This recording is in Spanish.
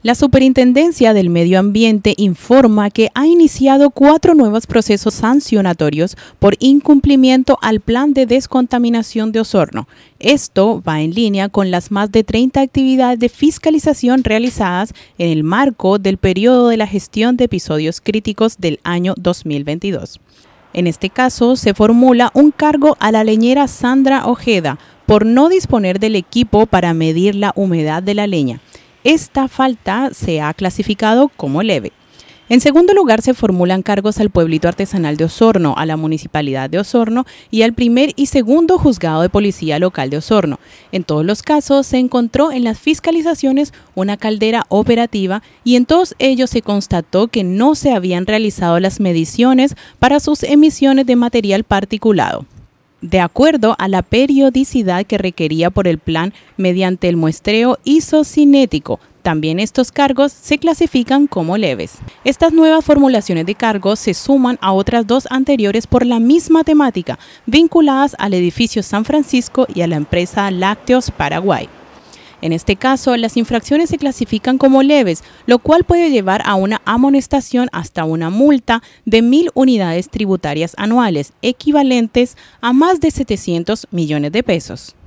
La Superintendencia del Medio Ambiente informa que ha iniciado cuatro nuevos procesos sancionatorios por incumplimiento al plan de descontaminación de Osorno. Esto va en línea con las más de 30 actividades de fiscalización realizadas en el marco del periodo de la gestión de episodios críticos del año 2022. En este caso, se formula un cargo a la leñera Sandra Ojeda por no disponer del equipo para medir la humedad de la leña. Esta falta se ha clasificado como leve. En segundo lugar, se formulan cargos al pueblito artesanal de Osorno, a la municipalidad de Osorno y al primer y segundo juzgado de policía local de Osorno. En todos los casos, se encontró en las fiscalizaciones una caldera operativa y en todos ellos se constató que no se habían realizado las mediciones para sus emisiones de material particulado de acuerdo a la periodicidad que requería por el plan mediante el muestreo isocinético. También estos cargos se clasifican como leves. Estas nuevas formulaciones de cargos se suman a otras dos anteriores por la misma temática, vinculadas al edificio San Francisco y a la empresa Lácteos Paraguay. En este caso, las infracciones se clasifican como leves, lo cual puede llevar a una amonestación hasta una multa de mil unidades tributarias anuales, equivalentes a más de 700 millones de pesos.